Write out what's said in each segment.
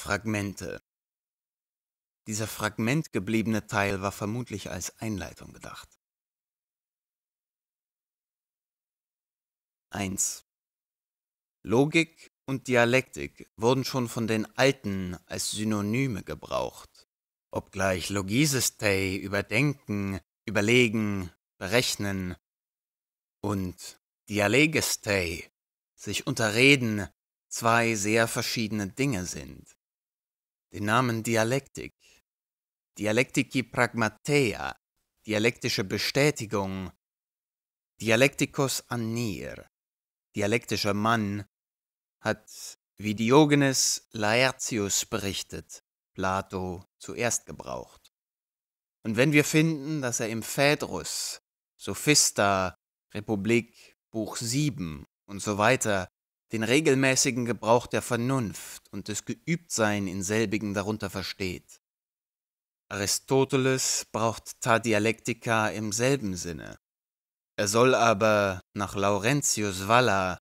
Fragmente. Dieser fragmentgebliebene Teil war vermutlich als Einleitung gedacht. 1. Logik und Dialektik wurden schon von den Alten als Synonyme gebraucht, obgleich Logisistei überdenken, überlegen, berechnen und Dialegistei sich unterreden zwei sehr verschiedene Dinge sind den Namen Dialektik. Dialektiki pragmateia, dialektische Bestätigung, Dialektikus anir, dialektischer Mann, hat, wie Diogenes Laertius berichtet, Plato zuerst gebraucht. Und wenn wir finden, dass er im Phaedrus, Sophista, Republik, Buch 7 und so weiter den regelmäßigen Gebrauch der Vernunft und des Geübtsein in selbigen darunter versteht. Aristoteles braucht Ta Tadialektika im selben Sinne. Er soll aber nach Laurentius Valla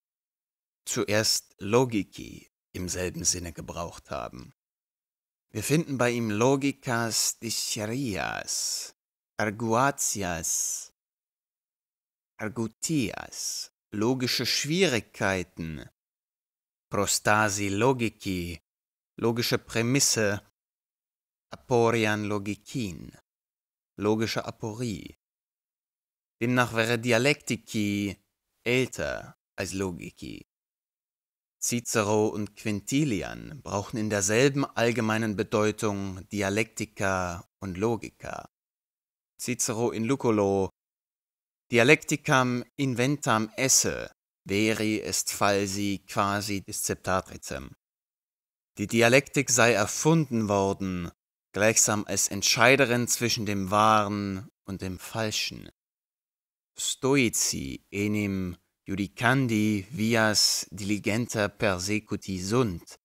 zuerst Logiki im selben Sinne gebraucht haben. Wir finden bei ihm Logikas Dicherias, Arguatias, Argutias, logische Schwierigkeiten, Prostasi logici, logische Prämisse, Aporian Logikin, logische Aporie. Demnach wäre Dialektiki älter als Logiki. Cicero und Quintilian brauchen in derselben allgemeinen Bedeutung Dialektika und Logika. Cicero in Lucullo Dialecticam inventam esse veri est falsi quasi disceptatricem. Die Dialektik sei erfunden worden, gleichsam als Entscheiderin zwischen dem Wahren und dem Falschen. Stoici enim judicandi vias diligenter persecuti sunt,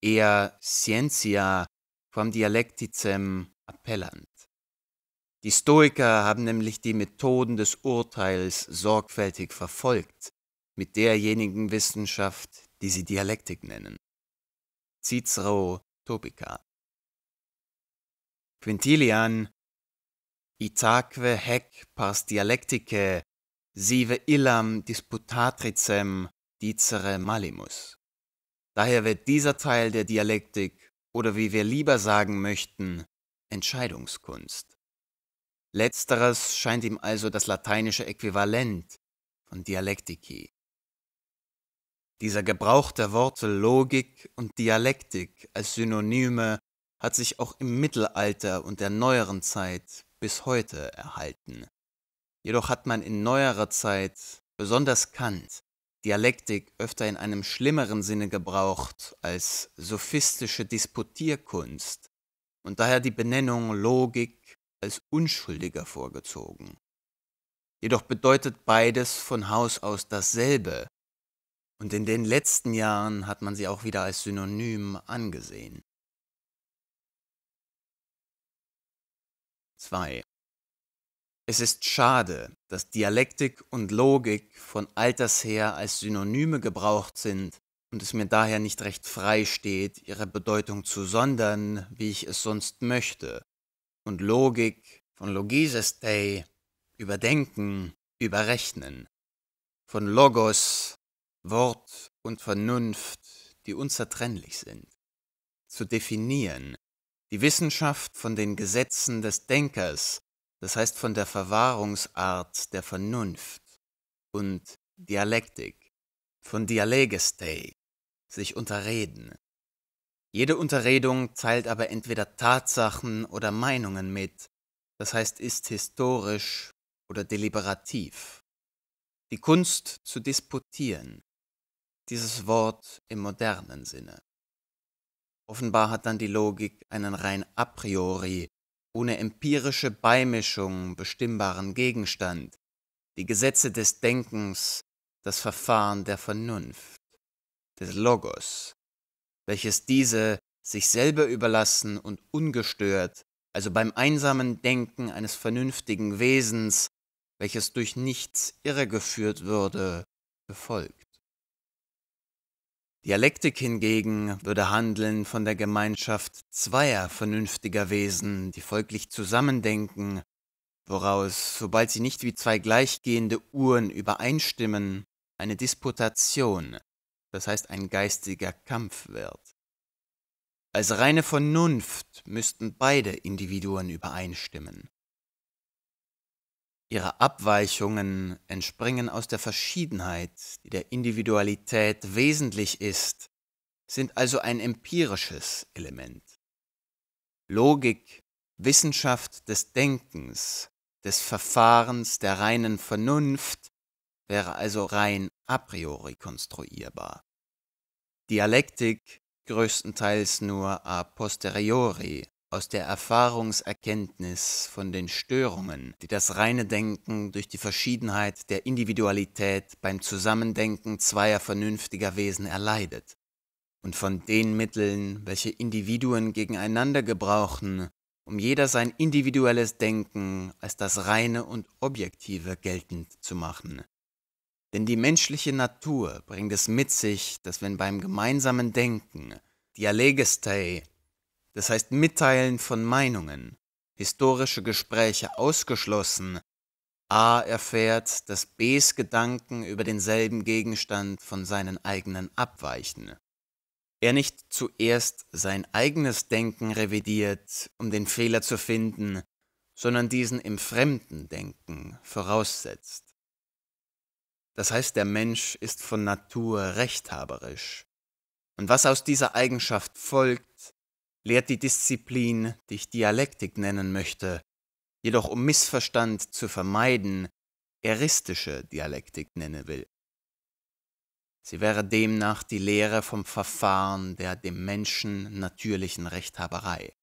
ea scientia quam dialecticem appellant. Die Stoiker haben nämlich die Methoden des Urteils sorgfältig verfolgt, mit derjenigen Wissenschaft, die sie Dialektik nennen. Cicero Topica. Quintilian Itaque hec pars dialectice sive illam disputatricem dicere malimus. Daher wird dieser Teil der Dialektik, oder wie wir lieber sagen möchten, Entscheidungskunst. Letzteres scheint ihm also das lateinische Äquivalent von Dialektiki. Dieser Gebrauch der Worte Logik und Dialektik als Synonyme hat sich auch im Mittelalter und der neueren Zeit bis heute erhalten. Jedoch hat man in neuerer Zeit, besonders Kant, Dialektik öfter in einem schlimmeren Sinne gebraucht als sophistische Disputierkunst und daher die Benennung Logik als unschuldiger vorgezogen. Jedoch bedeutet beides von Haus aus dasselbe, und in den letzten Jahren hat man sie auch wieder als Synonym angesehen. 2. Es ist schade, dass Dialektik und Logik von alters her als Synonyme gebraucht sind und es mir daher nicht recht frei steht, ihre Bedeutung zu sondern, wie ich es sonst möchte, und Logik von Logizestei überdenken, überrechnen, von Logos Wort und Vernunft, die unzertrennlich sind, zu definieren, die Wissenschaft von den Gesetzen des Denkers, das heißt von der Verwahrungsart der Vernunft und Dialektik, von Dialegestei, sich unterreden. Jede Unterredung teilt aber entweder Tatsachen oder Meinungen mit, das heißt ist historisch oder deliberativ. Die Kunst zu disputieren, dieses Wort im modernen Sinne. Offenbar hat dann die Logik einen rein a priori, ohne empirische Beimischung bestimmbaren Gegenstand, die Gesetze des Denkens, das Verfahren der Vernunft, des Logos, welches diese sich selber überlassen und ungestört, also beim einsamen Denken eines vernünftigen Wesens, welches durch nichts irregeführt würde, befolgt. Dialektik hingegen würde handeln von der Gemeinschaft zweier vernünftiger Wesen, die folglich zusammendenken, woraus, sobald sie nicht wie zwei gleichgehende Uhren übereinstimmen, eine Disputation, das heißt ein geistiger Kampf wird. Als reine Vernunft müssten beide Individuen übereinstimmen, Ihre Abweichungen entspringen aus der Verschiedenheit, die der Individualität wesentlich ist, sind also ein empirisches Element. Logik, Wissenschaft des Denkens, des Verfahrens der reinen Vernunft wäre also rein a priori konstruierbar. Dialektik größtenteils nur a posteriori aus der Erfahrungserkenntnis von den Störungen, die das reine Denken durch die Verschiedenheit der Individualität beim Zusammendenken zweier vernünftiger Wesen erleidet, und von den Mitteln, welche Individuen gegeneinander gebrauchen, um jeder sein individuelles Denken als das reine und objektive geltend zu machen. Denn die menschliche Natur bringt es mit sich, dass wenn beim gemeinsamen Denken Dialegestei das heißt Mitteilen von Meinungen, historische Gespräche ausgeschlossen, A erfährt, dass Bs Gedanken über denselben Gegenstand von seinen eigenen abweichen. Er nicht zuerst sein eigenes Denken revidiert, um den Fehler zu finden, sondern diesen im fremden Denken voraussetzt. Das heißt, der Mensch ist von Natur rechthaberisch. Und was aus dieser Eigenschaft folgt, lehrt die Disziplin, die ich Dialektik nennen möchte, jedoch um Missverstand zu vermeiden, eristische Dialektik nennen will. Sie wäre demnach die Lehre vom Verfahren der dem Menschen natürlichen Rechthaberei.